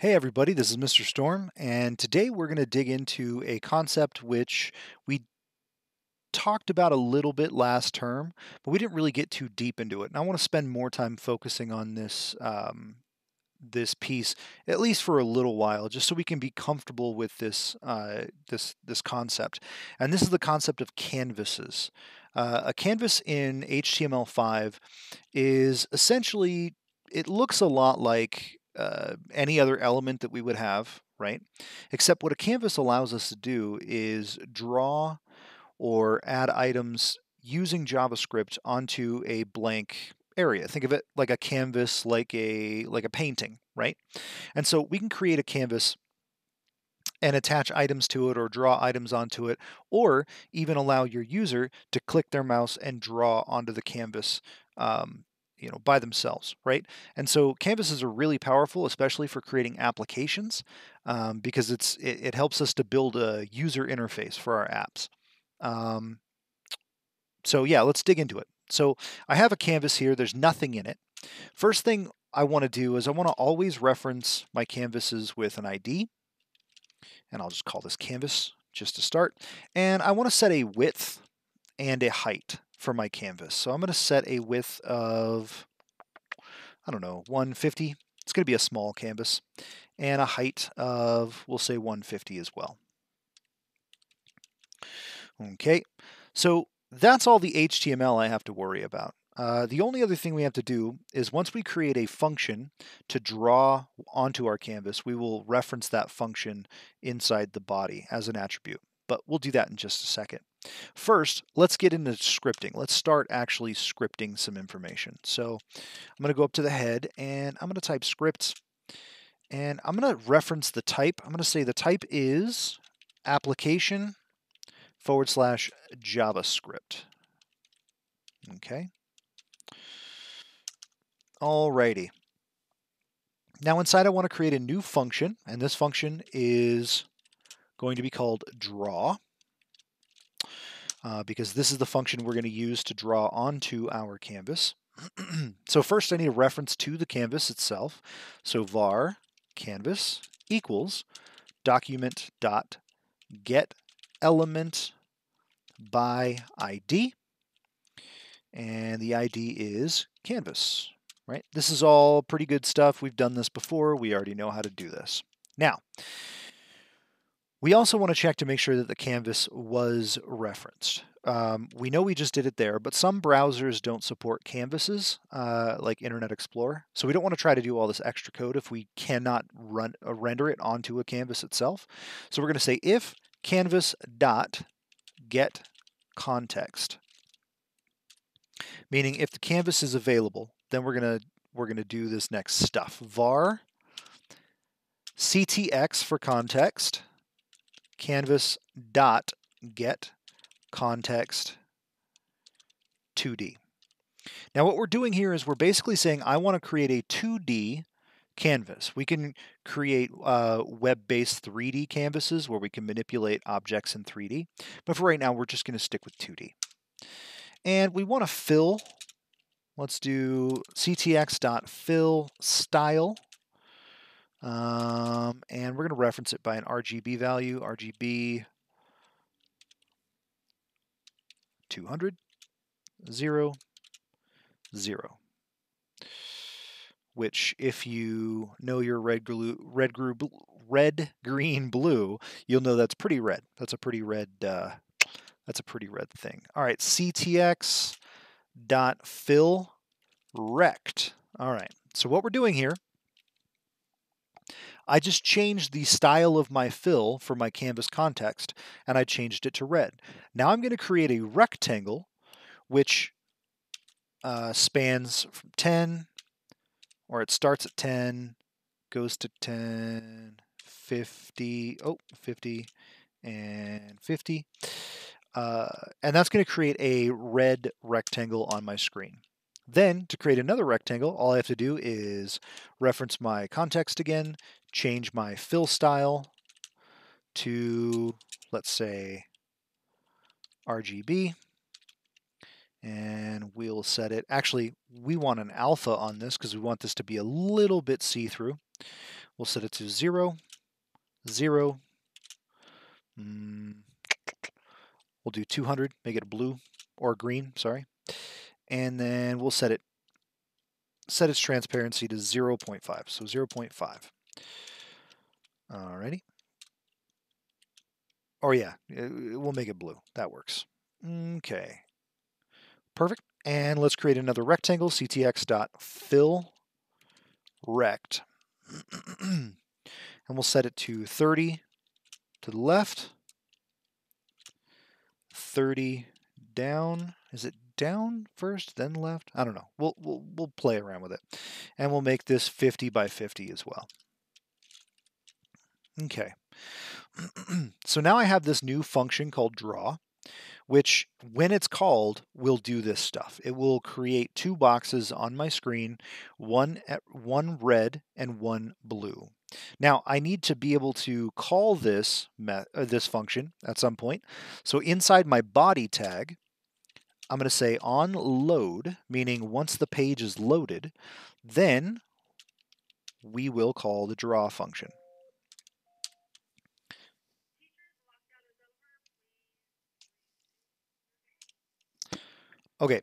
Hey everybody, this is Mr. Storm, and today we're going to dig into a concept which we talked about a little bit last term, but we didn't really get too deep into it. And I want to spend more time focusing on this um, this piece at least for a little while, just so we can be comfortable with this uh, this this concept. And this is the concept of canvases. Uh, a canvas in HTML5 is essentially it looks a lot like uh, any other element that we would have, right? Except what a canvas allows us to do is draw or add items using JavaScript onto a blank area. Think of it like a canvas, like a like a painting, right? And so we can create a canvas and attach items to it or draw items onto it, or even allow your user to click their mouse and draw onto the canvas um, you know by themselves right and so canvases are really powerful especially for creating applications um, because it's it, it, helps us to build a user interface for our apps um, so yeah let's dig into it so i have a canvas here there's nothing in it first thing i want to do is i want to always reference my canvases with an id and i'll just call this canvas just to start and i want to set a width and a height for my canvas. So I'm going to set a width of, I don't know, 150. It's going to be a small canvas and a height of, we'll say 150 as well. Okay, so that's all the HTML I have to worry about. Uh, the only other thing we have to do is once we create a function to draw onto our canvas, we will reference that function inside the body as an attribute, but we'll do that in just a second. First, let's get into scripting. Let's start actually scripting some information. So I'm going to go up to the head and I'm going to type scripts and I'm going to reference the type. I'm going to say the type is application forward slash JavaScript. Okay. Alrighty. Now inside I want to create a new function and this function is going to be called draw uh, because this is the function we're going to use to draw onto our canvas. so first I need a reference to the canvas itself. So var canvas equals document dot get element by ID. And the ID is canvas, right? This is all pretty good stuff. We've done this before. We already know how to do this. Now, we also want to check to make sure that the canvas was referenced. Um, we know we just did it there, but some browsers don't support canvases uh, like Internet Explorer. So we don't want to try to do all this extra code if we cannot run uh, render it onto a canvas itself. So we're going to say if canvas dot get context, meaning if the canvas is available, then we're going to we're going to do this next stuff var ctx for context canvas dot get context 2D. Now what we're doing here is we're basically saying I want to create a 2D canvas. We can create uh, web-based 3D canvases where we can manipulate objects in 3D, but for right now we're just going to stick with 2D. And we want to fill, let's do fill style um, and we're going to reference it by an RGB value, RGB 200, 0, 0. Which, if you know your red, glue, red, red, green, blue, you'll know that's pretty red. That's a pretty red. Uh, that's a pretty red thing. All right, CTX dot fill rect. All right. So what we're doing here I just changed the style of my fill for my canvas context and I changed it to red. Now I'm going to create a rectangle which uh, spans from 10, or it starts at 10, goes to 10, 50, oh, 50, and 50. Uh, and that's going to create a red rectangle on my screen. Then to create another rectangle, all I have to do is reference my context again change my fill style to, let's say, RGB. And we'll set it, actually, we want an alpha on this because we want this to be a little bit see-through. We'll set it to 0, 0. Mm. We'll do 200, make it blue or green, sorry. And then we'll set it, set its transparency to 0 0.5, so 0 0.5. Alrighty. Or oh, yeah, uh, we'll make it blue. That works. Okay. Perfect. And let's create another rectangle, ctx.fill rect. and we'll set it to 30 to the left, 30 down. Is it down first, then left? I don't know. We'll, we'll, we'll play around with it. And we'll make this 50 by 50 as well. Okay. so now I have this new function called draw, which when it's called will do this stuff. It will create two boxes on my screen, one at, one red and one blue. Now I need to be able to call this uh, this function at some point. So inside my body tag, I'm going to say on load, meaning once the page is loaded, then we will call the draw function. Okay.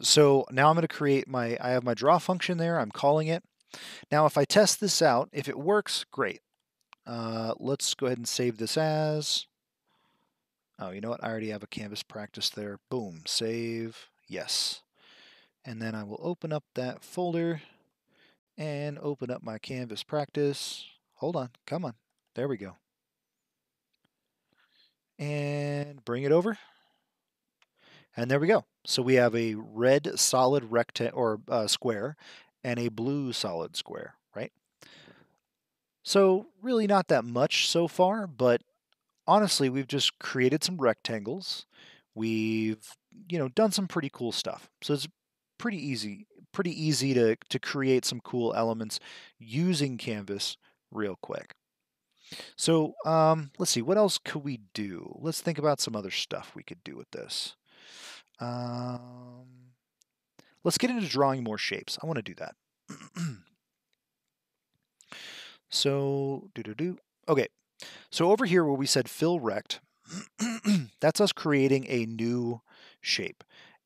So now I'm going to create my, I have my draw function there. I'm calling it. Now, if I test this out, if it works, great. Uh, let's go ahead and save this as, oh, you know what? I already have a canvas practice there. Boom, save, yes. And then I will open up that folder and open up my canvas practice. Hold on, come on. There we go. And bring it over. And there we go. So we have a red solid rectangle or uh, square and a blue solid square, right? So really not that much so far, but honestly, we've just created some rectangles. We've, you know, done some pretty cool stuff. So it's pretty easy, pretty easy to, to create some cool elements using Canvas real quick. So um, let's see, what else could we do? Let's think about some other stuff we could do with this. Um, let's get into drawing more shapes. I want to do that. so, do do do. Okay, so over here where we said fill rect, that's us creating a new shape.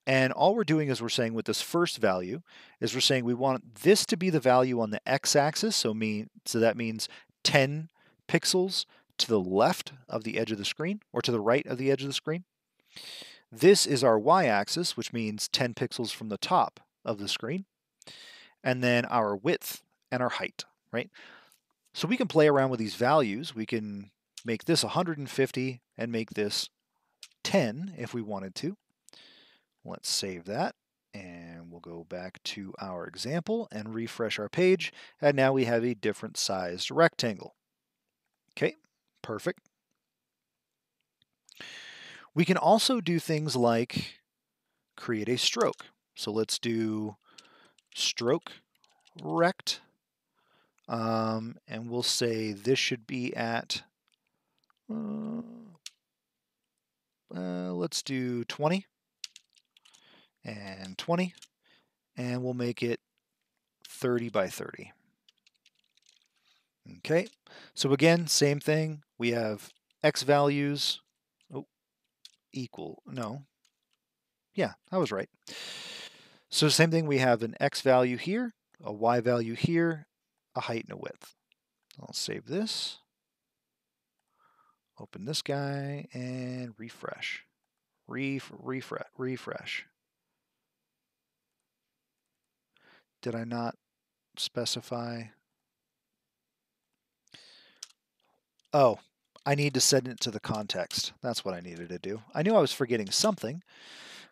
And all we're doing is we're saying with this first value is we're saying we want this to be the value on the x-axis. So mean so that means 10 pixels to the left of the edge of the screen or to the right of the edge of the screen. This is our y-axis, which means 10 pixels from the top of the screen, and then our width and our height, right? So we can play around with these values. We can make this 150 and make this 10 if we wanted to. Let's save that and we'll go back to our example and refresh our page. And now we have a different sized rectangle. Okay, perfect. We can also do things like create a stroke. So let's do stroke rect. Um, and we'll say this should be at, uh, uh, let's do 20 and 20. And we'll make it 30 by 30. Okay, so again, same thing. We have x values, equal, no. Yeah, I was right. So same thing, we have an x value here, a y value here, a height and a width. I'll save this, open this guy, and refresh. Ref refresh, refresh. Did I not specify? Oh, I need to send it to the context. That's what I needed to do. I knew I was forgetting something.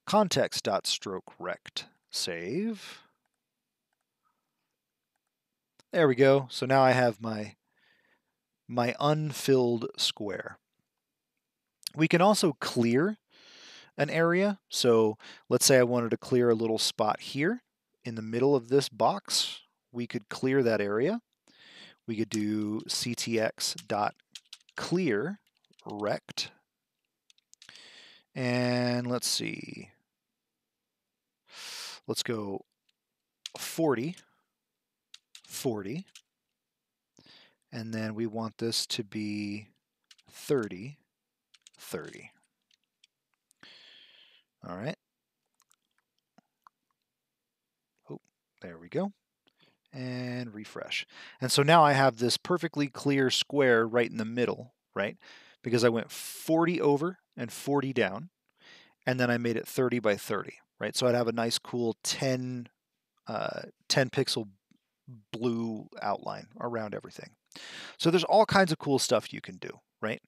Context.stroke rect. Save. There we go. So now I have my, my unfilled square. We can also clear an area. So let's say I wanted to clear a little spot here in the middle of this box. We could clear that area. We could do ctx dot clear rect. And let's see. Let's go 40, 40. And then we want this to be 30, 30. All right. Oh, there we go and refresh. And so now I have this perfectly clear square right in the middle, right? Because I went 40 over and 40 down, and then I made it 30 by 30, right? So I'd have a nice cool 10, uh, 10 pixel blue outline around everything. So there's all kinds of cool stuff you can do, right?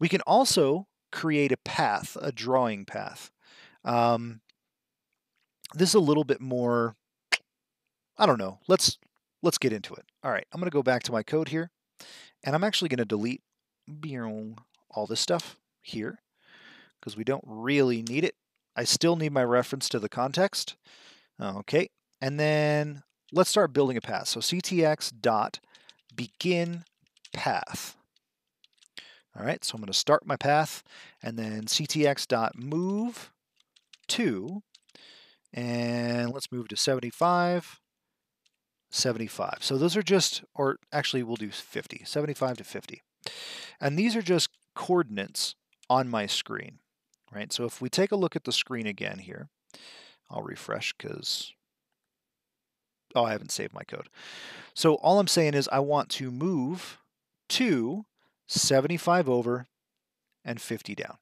We can also create a path, a drawing path. Um, this is a little bit more I don't know. Let's let's get into it. All right, I'm going to go back to my code here, and I'm actually going to delete all this stuff here because we don't really need it. I still need my reference to the context. Okay, and then let's start building a path. So ctx dot begin path. All right, so I'm going to start my path, and then ctx dot move to, and let's move to 75. 75. So those are just, or actually we'll do 50, 75 to 50. And these are just coordinates on my screen, right? So if we take a look at the screen again here, I'll refresh because, oh, I haven't saved my code. So all I'm saying is I want to move to 75 over and 50 down.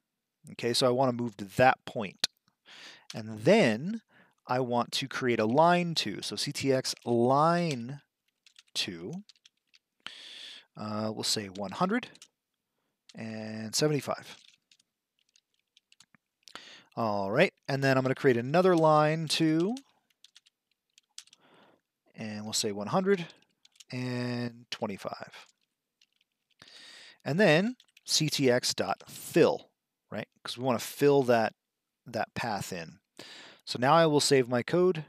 Okay, so I want to move to that point. And then I want to create a line to. So CTX line to, uh, we'll say 100 and 75. All right, and then I'm going to create another line to, and we'll say 100 and 25. And then ctx.fill, right? Because we want to fill that, that path in. So now I will save my code,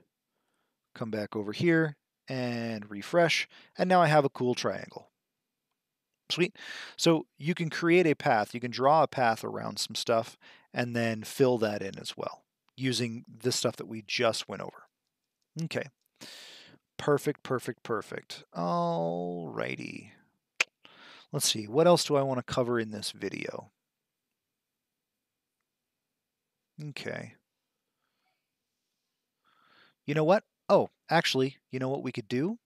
come back over here and refresh, and now I have a cool triangle. Sweet. So you can create a path, you can draw a path around some stuff and then fill that in as well using the stuff that we just went over. Okay. Perfect, perfect, perfect. Alrighty. Let's see, what else do I want to cover in this video? Okay. You know what? Oh, actually, you know what we could do?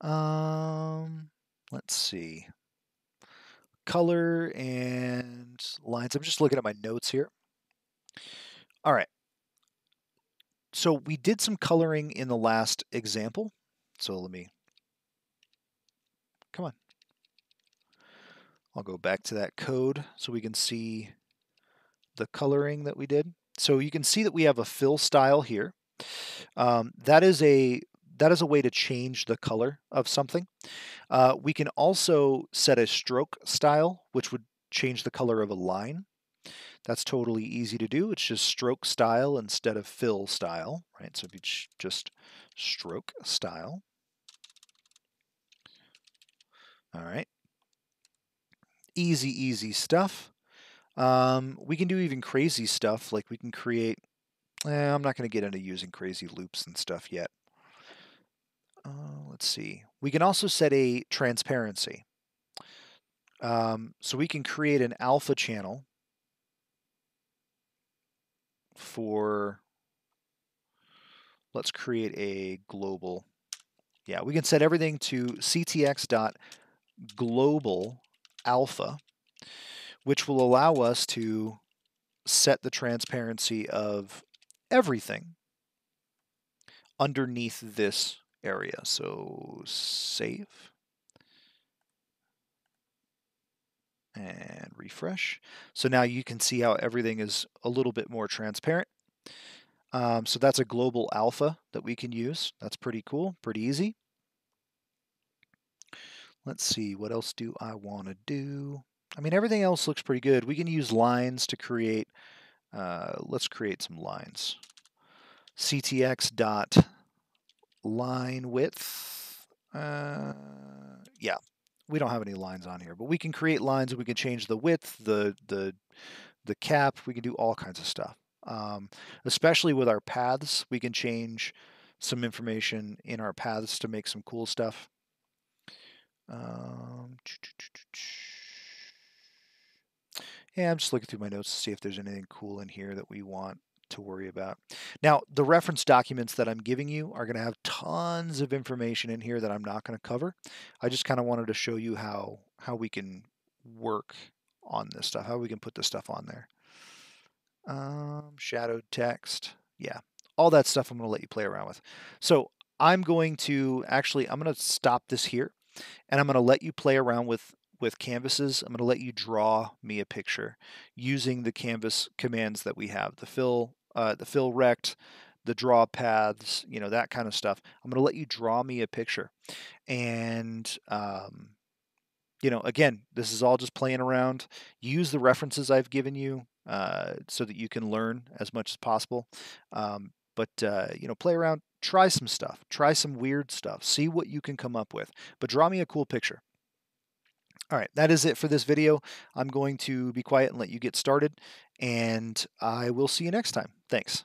Um, let's see. Color and lines. I'm just looking at my notes here. All right. So we did some coloring in the last example. So let me, come on. I'll go back to that code so we can see the coloring that we did. So you can see that we have a fill style here. Um, that is a that is a way to change the color of something. Uh, we can also set a stroke style, which would change the color of a line. That's totally easy to do. It's just stroke style instead of fill style, right? So if you just stroke style. All right. Easy, easy stuff. Um, we can do even crazy stuff, like we can create, eh, I'm not going to get into using crazy loops and stuff yet. Uh, let's see. We can also set a transparency. Um, so we can create an alpha channel for, let's create a global. Yeah, we can set everything to ctx.global alpha which will allow us to set the transparency of everything underneath this area. So save and refresh. So now you can see how everything is a little bit more transparent. Um, so that's a global alpha that we can use. That's pretty cool, pretty easy. Let's see, what else do I want to do? I mean, everything else looks pretty good. We can use lines to create, uh, let's create some lines. CTX dot line width. Uh, yeah, we don't have any lines on here, but we can create lines. We can change the width, the, the, the cap. We can do all kinds of stuff. Um, especially with our paths, we can change some information in our paths to make some cool stuff. Um, yeah, I'm just looking through my notes to see if there's anything cool in here that we want to worry about. Now, the reference documents that I'm giving you are going to have tons of information in here that I'm not going to cover. I just kind of wanted to show you how how we can work on this stuff, how we can put this stuff on there. Um, shadowed text, yeah, all that stuff I'm going to let you play around with. So I'm going to actually, I'm going to stop this here and I'm going to let you play around with with canvases, I'm going to let you draw me a picture using the canvas commands that we have, the fill, uh, the fill rect, the draw paths, you know, that kind of stuff. I'm going to let you draw me a picture. And, um, you know, again, this is all just playing around. Use the references I've given you uh, so that you can learn as much as possible. Um, but, uh, you know, play around, try some stuff, try some weird stuff, see what you can come up with, but draw me a cool picture. All right, that is it for this video. I'm going to be quiet and let you get started, and I will see you next time. Thanks.